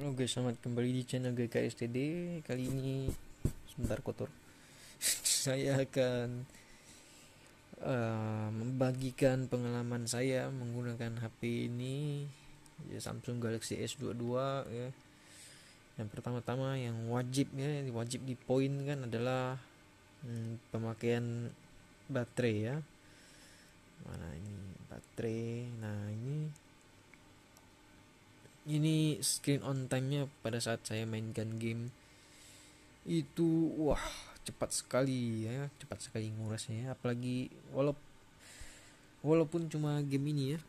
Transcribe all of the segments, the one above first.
Oke selamat kembali di channel GKSTD Kali ini Sebentar kotor Saya akan uh, Membagikan pengalaman saya Menggunakan HP ini ya, Samsung Galaxy S22 ya. Yang pertama-tama Yang wajib ya, Wajib di poin kan adalah hmm, Pemakaian baterai ya Mana ini baterai Nah ini ini screen on time-nya pada saat saya mainkan game itu wah cepat sekali ya cepat sekali ngurasnya ya. apalagi walaupun walaupun cuma game ini ya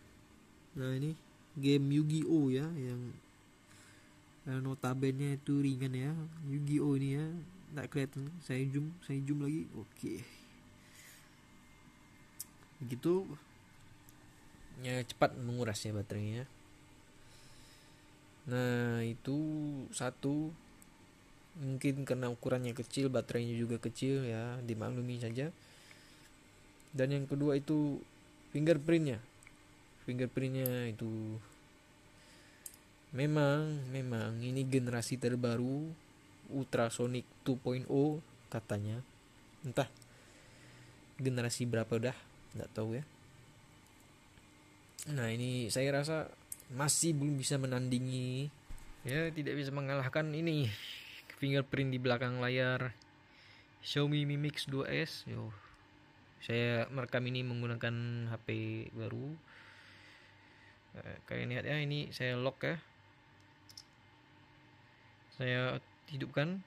nah ini game Yu-Gi-Oh ya yang eh, notabene itu ringan ya Yu-Gi-Oh ini ya tak kelihatan saya zoom saya zoom lagi oke okay. gitu ya cepat mengurasnya baterainya ya. Nah itu satu mungkin karena ukurannya kecil baterainya juga kecil ya dimaklumi saja dan yang kedua itu fingerprintnya fingerprintnya itu memang memang ini generasi terbaru ultrasonic 2.0 katanya entah generasi berapa dah nggak tahu ya nah ini saya rasa masih belum bisa menandingi ya tidak bisa mengalahkan ini fingerprint di belakang layar Xiaomi Mi Mix 2S yo saya merekam ini menggunakan HP baru eh, kalian lihat ya ini saya lock ya saya hidupkan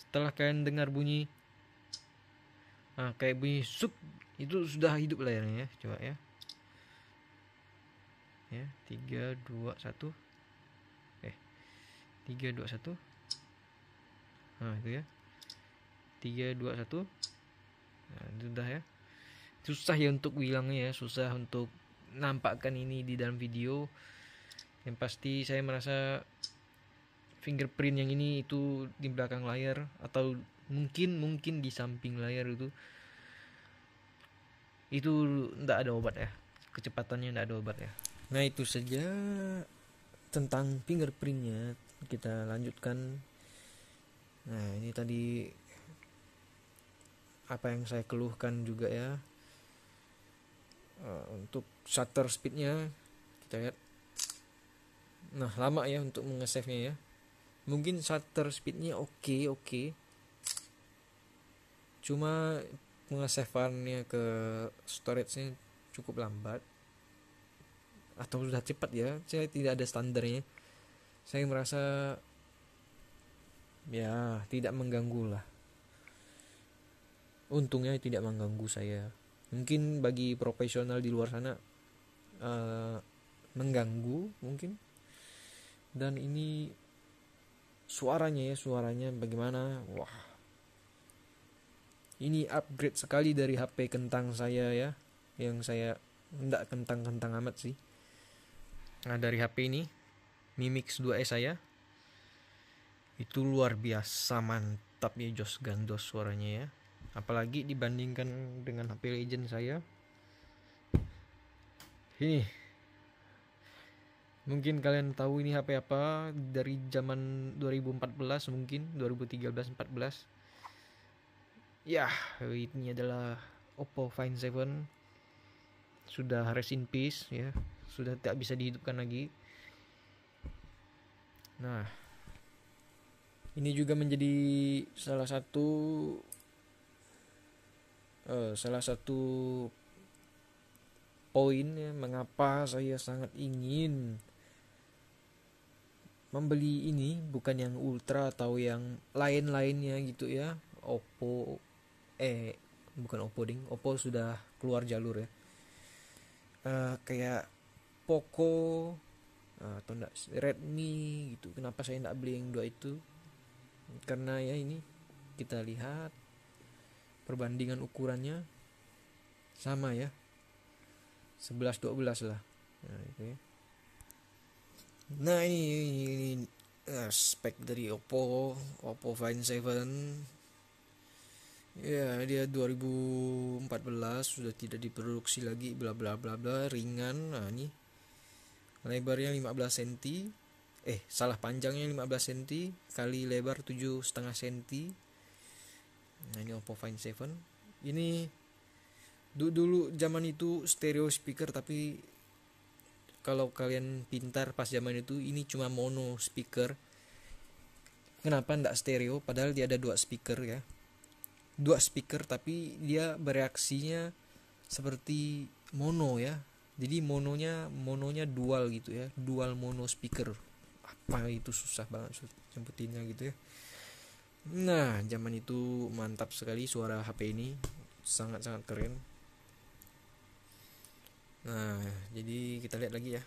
setelah kalian dengar bunyi nah, kayak bunyi sup itu sudah hidup layarnya ya coba ya ya 3 2 1 eh tiga dua satu nah itu ya tiga dua satu nah itu ya susah ya untuk bilangnya ya susah untuk nampakkan ini di dalam video yang pasti saya merasa fingerprint yang ini itu di belakang layar atau mungkin mungkin di samping layar itu itu tidak ada obat ya kecepatannya tidak ada obat ya Nah itu saja tentang fingerprintnya kita lanjutkan. Nah ini tadi apa yang saya keluhkan juga ya eh, untuk shutter speednya kita lihat. Nah lama ya untuk mengesave-nya ya. Mungkin shutter speednya oke okay, oke. Okay. Cuma nya ke storage-nya cukup lambat atau sudah cepat ya saya tidak ada standarnya saya merasa ya tidak mengganggu lah untungnya tidak mengganggu saya mungkin bagi profesional di luar sana uh, mengganggu mungkin dan ini suaranya ya suaranya bagaimana wah ini upgrade sekali dari HP kentang saya ya yang saya tidak kentang-kentang amat sih Nah dari HP ini Mi Mix 2S saya itu luar biasa mantap ya Jos Gandos suaranya ya. Apalagi dibandingkan dengan HP Legend saya. Ini mungkin kalian tahu ini HP apa dari zaman 2014 mungkin 2013 14 ya ini adalah Oppo Find 7 sudah resin piece ya sudah tidak bisa dihidupkan lagi. Nah, ini juga menjadi salah satu uh, salah satu poin ya, mengapa saya sangat ingin membeli ini bukan yang ultra atau yang lain-lainnya gitu ya Oppo eh bukan Oppo ding Oppo sudah keluar jalur ya uh, kayak Poco eh, atau enggak Redmi gitu kenapa saya enggak beli yang dua itu karena ya ini kita lihat perbandingan ukurannya sama ya 11 12 lah nah itu ya. nah ini, ini, ini uh, spek dari Oppo Oppo Find 7 ya dia 2014 sudah tidak diproduksi lagi bla bla bla bla ringan nah ini lebarnya 15 cm eh salah panjangnya 15 cm kali lebar 7,5 cm nah ini Oppo Find 7 ini du dulu zaman itu stereo speaker tapi kalau kalian pintar pas zaman itu ini cuma mono speaker kenapa ndak stereo padahal dia ada dua speaker ya dua speaker tapi dia bereaksinya seperti mono ya jadi mononya mononya dual gitu ya dual mono speaker apa itu susah banget nyebutinnya gitu ya nah zaman itu mantap sekali suara HP ini sangat sangat keren nah jadi kita lihat lagi ya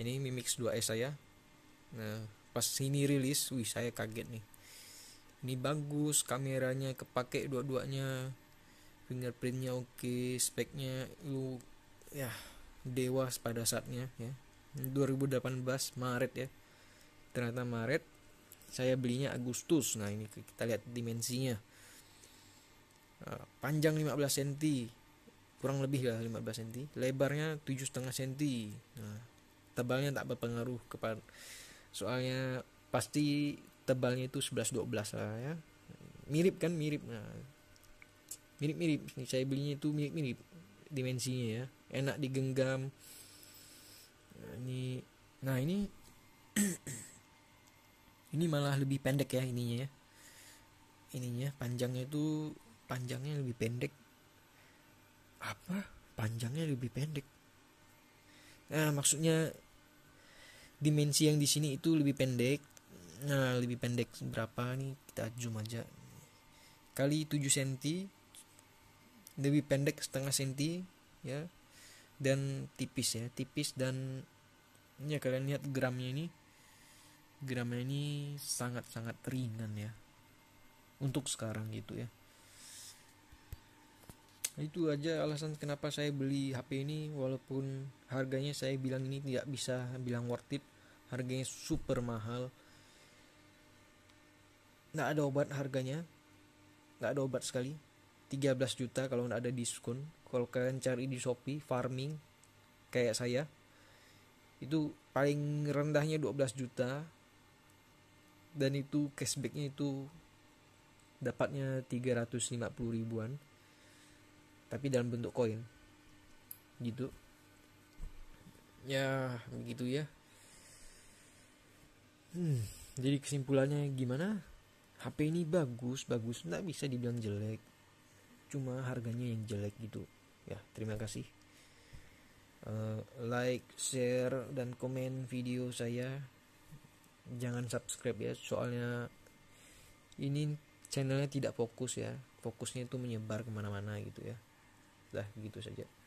ini mimix 2S saya nah pas ini rilis wih saya kaget nih ini bagus kameranya kepake dua-duanya fingerprintnya oke okay, speknya lu ya dewas pada saatnya ya 2018 Maret ya ternyata Maret saya belinya Agustus nah ini kita lihat dimensinya eh, panjang 15 cm kurang lebih lah 15 cm lebarnya 7,5 cm nah tebalnya tak berpengaruh kepada soalnya pasti tebalnya itu 11 12 lah ya mirip kan mirip nah mirip-mirip saya belinya itu mirip-mirip dimensinya ya enak digenggam nah, ini nah ini ini malah lebih pendek ya ininya ya ininya panjangnya itu panjangnya lebih pendek apa panjangnya lebih pendek nah maksudnya dimensi yang di sini itu lebih pendek nah lebih pendek berapa nih kita zoom aja kali 7 cm lebih pendek setengah senti ya dan tipis ya tipis dan ya kalian lihat gramnya ini gramnya ini sangat-sangat ringan ya untuk sekarang gitu ya itu aja alasan kenapa saya beli HP ini walaupun harganya saya bilang ini tidak bisa bilang worth it harganya super mahal nggak ada obat harganya nggak ada obat sekali 13 juta kalau ada diskon kalau kalian cari di Shopee farming kayak saya itu paling rendahnya 12 juta dan itu cashbacknya itu dapatnya 350 ribuan tapi dalam bentuk koin gitu ya begitu ya hmm, jadi kesimpulannya gimana HP ini bagus bagus nggak bisa dibilang jelek cuma harganya yang jelek gitu ya terima kasih uh, like share dan komen video saya jangan subscribe ya soalnya ini channelnya tidak fokus ya fokusnya itu menyebar kemana-mana gitu ya lah gitu saja